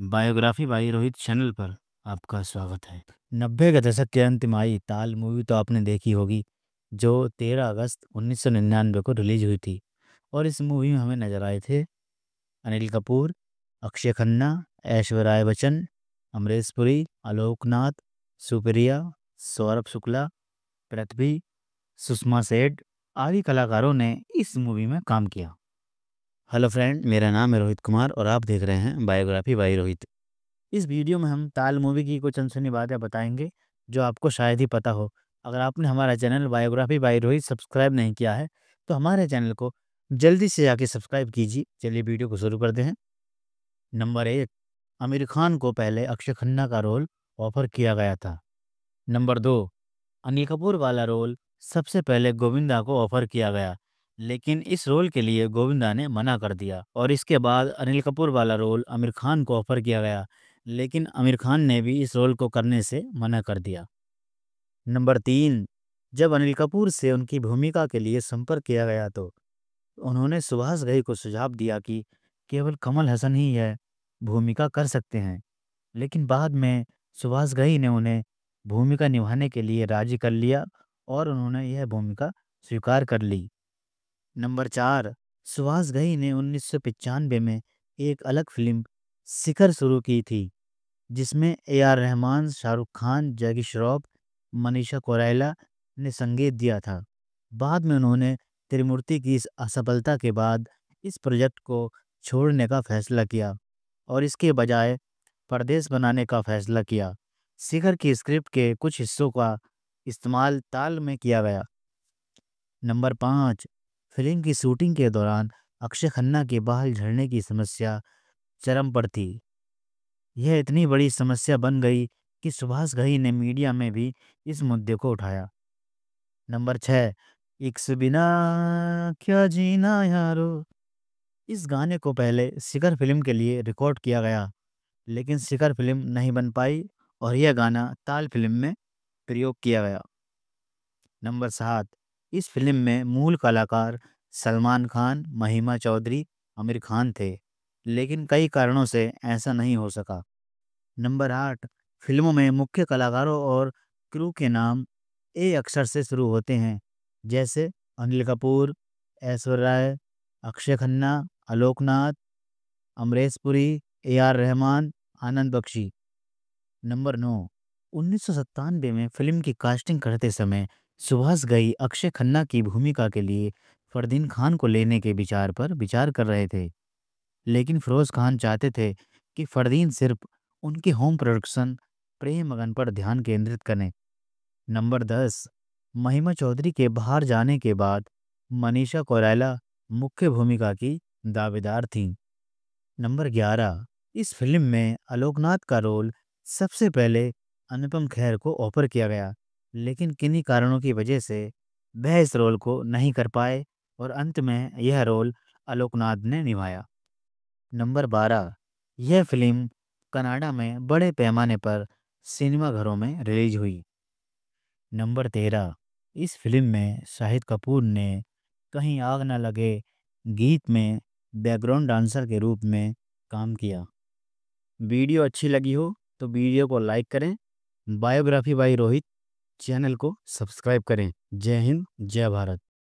Biography by Rohit channel पर आपका स्वागत है नब्बे के दशक के अंतिम आई ताल मूवी तो आपने देखी होगी जो 13 अगस्त 1999 को रिलीज हुई थी और इस मूवी में हमें नज़र आए थे अनिल कपूर अक्षय खन्ना ऐश्वर्य बच्चन अमरीश पुरी आलोकनाथ सुप्रिया सौरभ शुक्ला पृथ्वी सुषमा सेठ आदि कलाकारों ने इस मूवी में काम किया हेलो फ्रेंड मेरा नाम है रोहित कुमार और आप देख रहे हैं बायोग्राफी बाई रोहित इस वीडियो में हम ताल मूवी की कुछ अनसुनी बातें बताएंगे जो आपको शायद ही पता हो अगर आपने हमारा channel biography by Rohit subscribe नहीं किया है तो हमारे चैनल को जल्दी से जाके सब्सक्राइब कीजिए चलिए वीडियो को शुरू करते हैं नंबर एक आमिर खान को पहले अक्षय खन्ना का रोल ऑफर किया गया था नंबर दो अनिल कपूर वाला रोल सबसे पहले गोविंदा को ऑफर किया गया लेकिन इस रोल के लिए गोविंदा ने मना कर दिया और इसके बाद अनिल कपूर वाला रोल आमिर खान को ऑफर किया गया लेकिन आमिर खान ने भी इस रोल को करने से मना कर दिया नंबर तीन जब अनिल कपूर से उनकी भूमिका के लिए संपर्क किया गया तो उन्होंने सुभाष घई को सुझाव दिया कि केवल कमल हसन ही यह भूमिका कर सकते हैं लेकिन बाद में सुभाष घई ने उन्हें भूमिका निभाने के लिए राजी कर लिया और उन्होंने यह भूमिका स्वीकार कर ली नंबर चार सुहास घई ने उन्नीस में एक अलग फिल्म शिखर शुरू की थी जिसमें ए आर रहमान शाहरुख खान जैकी श्रॉफ मनीषा कोरैला ने संगीत दिया था बाद में उन्होंने त्रिमूर्ति की इस असफलता के बाद इस प्रोजेक्ट को छोड़ने का फैसला किया और इसके बजाय परदेश बनाने का फैसला किया शिखर की स्क्रिप्ट के कुछ हिस्सों का इस्तेमाल ताल में किया गया नंबर पाँच फिल्म की शूटिंग के दौरान अक्षय खन्ना के बाल झड़ने की समस्या चरम पर थी यह इतनी बड़ी समस्या बन गई कि सुभाष घई ने मीडिया में भी इस मुद्दे को उठाया नंबर छः इक्स बिना क्या जीना यारो इस गाने को पहले शिखर फिल्म के लिए रिकॉर्ड किया गया लेकिन शिखर फिल्म नहीं बन पाई और यह गाना ताल फिल्म में प्रयोग किया गया नंबर सात इस फिल्म में मूल कलाकार सलमान खान, महिमा चौधरी, आमिर खान थे, लेकिन कई कारणों से ऐसा नहीं हो सका। नंबर आठ फिल्मों में मुख्य कलाकारों और क्रू के नाम ए अक्षर से शुरू होते हैं, जैसे Anil Kapoor, Aishwarya Rai, Akshaye Khanna, Alok Nath, Amrish Puri, A R Rahman, Anand Bakshi. Number नौ उन्नीस सौ में फिल्म की कास्टिंग करते समय सुभाष गई अक्षय खन्ना की भूमिका के लिए फरदीन खान को लेने के विचार पर विचार कर रहे थे लेकिन फ़िरोज़ खान चाहते थे कि फ़रदीन सिर्फ उनके होम प्रोडक्शन प्रेम मगन पर ध्यान केंद्रित करें नंबर दस महिमा चौधरी के बाहर जाने के बाद मनीषा कोरैला मुख्य भूमिका की दावेदार थीं नंबर ग्यारह इस फिल्म में आलोकनाथ का रोल सबसे पहले अनुपम खैर को ऑफर किया गया लेकिन किन्हीं कारणों की वजह से वह इस रोल को नहीं कर पाए और अंत में यह रोल आलोकनाथ ने निभाया नंबर बारह यह फिल्म कनाडा में बड़े पैमाने पर सिनेमाघरों में रिलीज हुई नंबर तेरह इस फिल्म में शाहिद कपूर ने कहीं आग ना लगे गीत में बैकग्राउंड डांसर के रूप में काम किया वीडियो अच्छी लगी हो तो वीडियो को लाइक करें बायोग्राफी बाई रोहित चैनल को सब्सक्राइब करें जय हिंद जय भारत